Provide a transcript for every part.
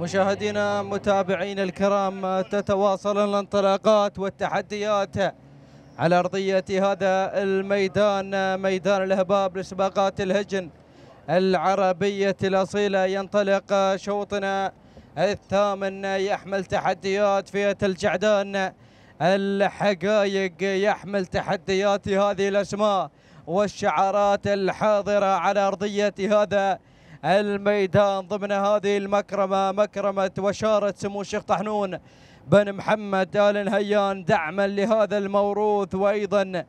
مشاهدينا متابعينا الكرام تتواصل الانطلاقات والتحديات على أرضية هذا الميدان ميدان الهباب لسباقات الهجن العربية الأصيلة ينطلق شوطنا الثامن يحمل تحديات فئة الجعدان الحقايق يحمل تحديات هذه الأسماء والشعارات الحاضرة على أرضية هذا الميدان ضمن هذه المكرمة مكرمة وشارة سمو الشيخ طحنون بن محمد آل نهيان دعما لهذا الموروث وأيضا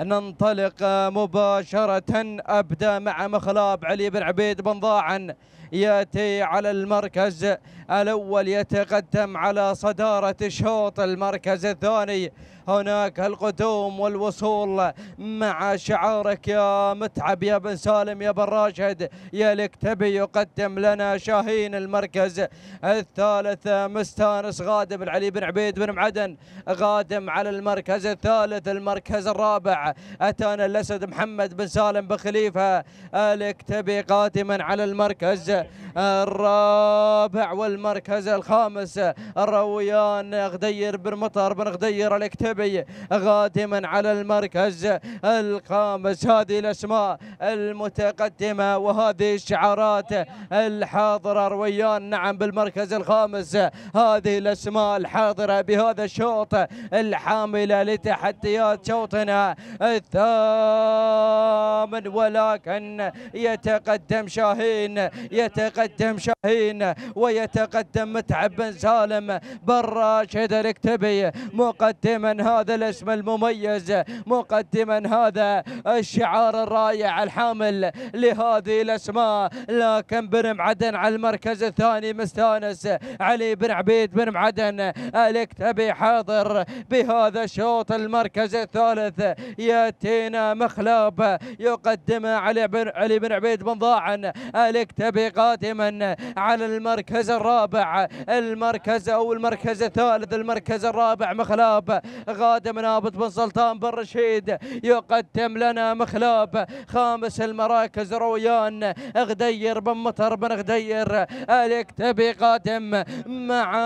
ننطلق مباشرة أبدأ مع مخلاب علي بن عبيد بن ضاعن ياتي على المركز الاول يتقدم على صداره الشوط المركز الثاني هناك القدوم والوصول مع شعارك يا متعب يا بن سالم يا بن راشد يا الكتبي يقدم لنا شاهين المركز الثالث مستانس غادم العلي بن عبيد بن معدن غادم على المركز الثالث المركز الرابع أتانا الأسد محمد بن سالم بخليفة الكتبي قادما على المركز الرابع والمركز الخامس الرويان غدير بن مطر بن غدير الاكتبي غادما على المركز الخامس هذه الأسماء المتقدمة وهذه الشعارات الحاضرة رويان نعم بالمركز الخامس هذه الأسماء الحاضرة بهذا الشوط الحاملة لتحديات شوطنا الثامن ولكن يتقدم شاهين يتقدم يتقدم شاهين ويتقدم متعب بن سالم بن راشد الكتبي مقدما هذا الاسم المميز مقدما هذا الشعار الرائع الحامل لهذه الاسماء لكن بن معدن على المركز الثاني مستانس علي بن عبيد بن معدن الكتبي حاضر بهذا الشوط المركز الثالث ياتينا مخلاب يقدم علي بن علي بن عبيد بن ضاعن الكتبي قادم دائما على المركز الرابع المركز او المركز الثالث المركز الرابع مخلاب غادم نابت بن سلطان بن رشيد يقدم لنا مخلاب خامس المراكز رويان غدير بن مطر بن غدير الكتبي قادم مع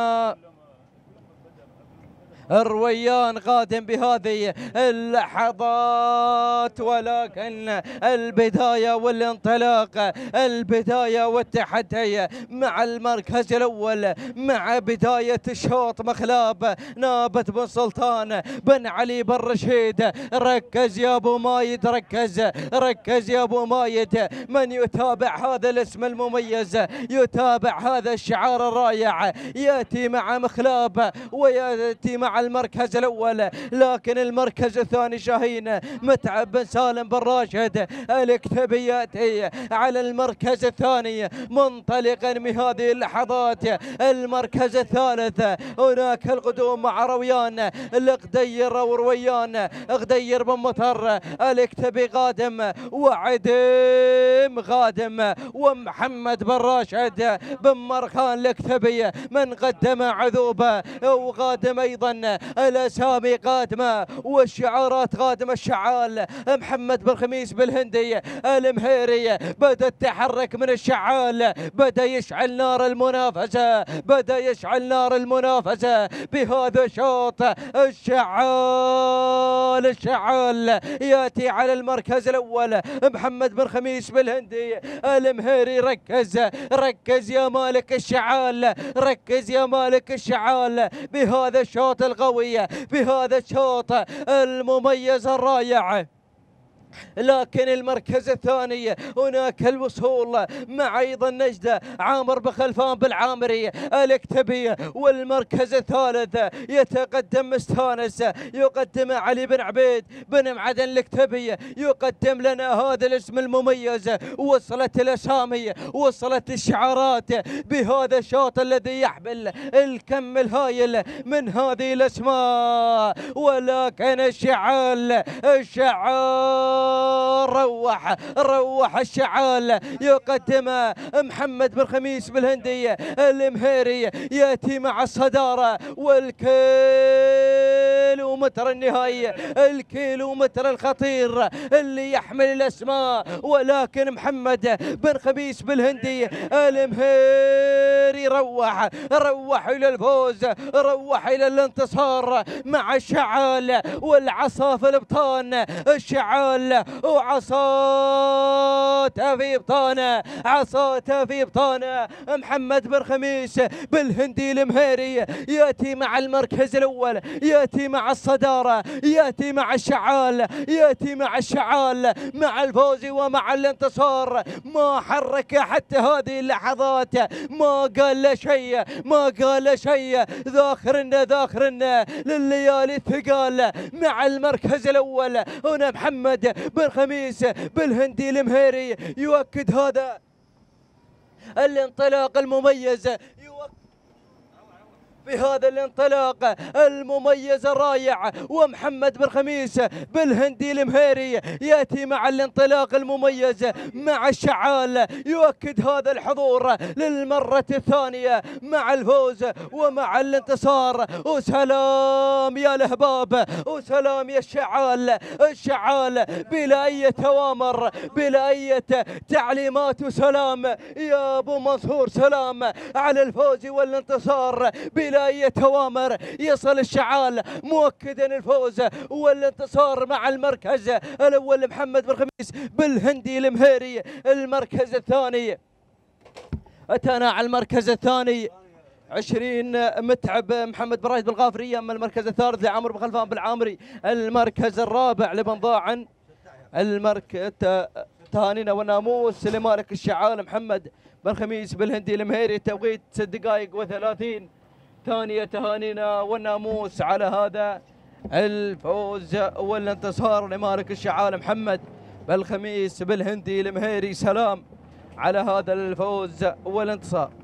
الرويان قادم بهذه اللحظات ولكن البداية والانطلاق البداية والتحدي مع المركز الأول مع بداية الشوط مخلاب نابت بن سلطان بن علي بن رشيد ركز يا أبو مايد ركز ركز يا أبو مايد من يتابع هذا الاسم المميز يتابع هذا الشعار الرائع يأتي مع مخلاب ويأتي مع المركز الأول لكن المركز الثاني شاهين متعب بن سالم بن راشد الاكتبياتي يأتي على المركز الثاني منطلقا من هذه اللحظات المركز الثالث هناك القدوم مع رويان لقدير ورويان غدير بن مطر الاكتبي قادم وعدم قادم ومحمد بن راشد بن مرخان الاكتبي من قدم عذوبه وقادم ايضا الأسامي قادمة والشعارات قادمة الشعال محمد بالخميس بالهندي المهيري بدأ التحرك من الشعال بدأ يشعل نار المنافسة بدأ يشعل نار المنافسة بهذا الشوط الشعال الشعال يأتي على المركز الأول محمد بن خميس بالهندي المهيري ركز ركز يا مالك الشعال ركز يا مالك الشعال بهذا الشوط القوية بهذا الشوط المميز الرائع لكن المركز الثاني هناك الوصول مع ايضا نجده عامر بخلفان بالعامري الاكتبيه والمركز الثالث يتقدم مستانس يقدم علي بن عبيد بن معدن الاكتبيه يقدم لنا هذا الاسم المميز وصلت الاسامي وصلت الشعارات بهذا الشوط الذي يحمل الكم الهائل من هذه الاسماء ولكن الشعال الشعال روح روح الشعال يقدم محمد بن خميس بالهندي المهيري ياتي مع الصداره والكيل الكيلومتر النهائي الكيلومتر الخطير اللي يحمل الأسماء ولكن محمد بن خبيس بالهندي المهيري روح روح إلى الفوز روح إلى الانتصار مع الشعال والعصا في البطان الشعال وعصاته في بطانه عصاته في بطانه محمد بن خميس بالهندي المهيري ياتي مع المركز الاول ياتي مع الص الصدارة يأتي مع الشعال يأتي مع الشعال مع الفوز ومع الانتصار ما حرك حتى هذه اللحظات ما قال له شيء ما قال له شيء ذاخرنا ذاخرنا لليالي الثقال مع المركز الأول هنا محمد بن خميس بالهندي المهيري يؤكد هذا الانطلاق المميز بهذا الانطلاق المميز الرائع ومحمد بن خميس بالهندي المهيري ياتي مع الانطلاق المميز مع الشعال يؤكد هذا الحضور للمرة الثانية مع الفوز ومع الانتصار وسلام يا الاهباب وسلام يا الشعال الشعال بلا اي توامر بلا اي تعليمات وسلام يا ابو منصور سلام على الفوز والانتصار بلا الإلهي يتوامر يصل الشعال مؤكدا الفوز والانتصار مع المركز الأول محمد بن خميس بالهندي المهيري المركز الثاني أتانا على المركز الثاني 20 متعب محمد برايد غافري اما المركز الثالث لعمر بن خلفان بالعامري المركز الرابع لبن ضاعن المركز تهانينا والناموس لمالك الشعال محمد بن خميس بالهندي المهيري توقيت 6 دقائق و30 ثانية تهانينا والناموس على هذا الفوز والانتصار لمالك الشعال محمد بالخميس بالهندي المهيري سلام على هذا الفوز والانتصار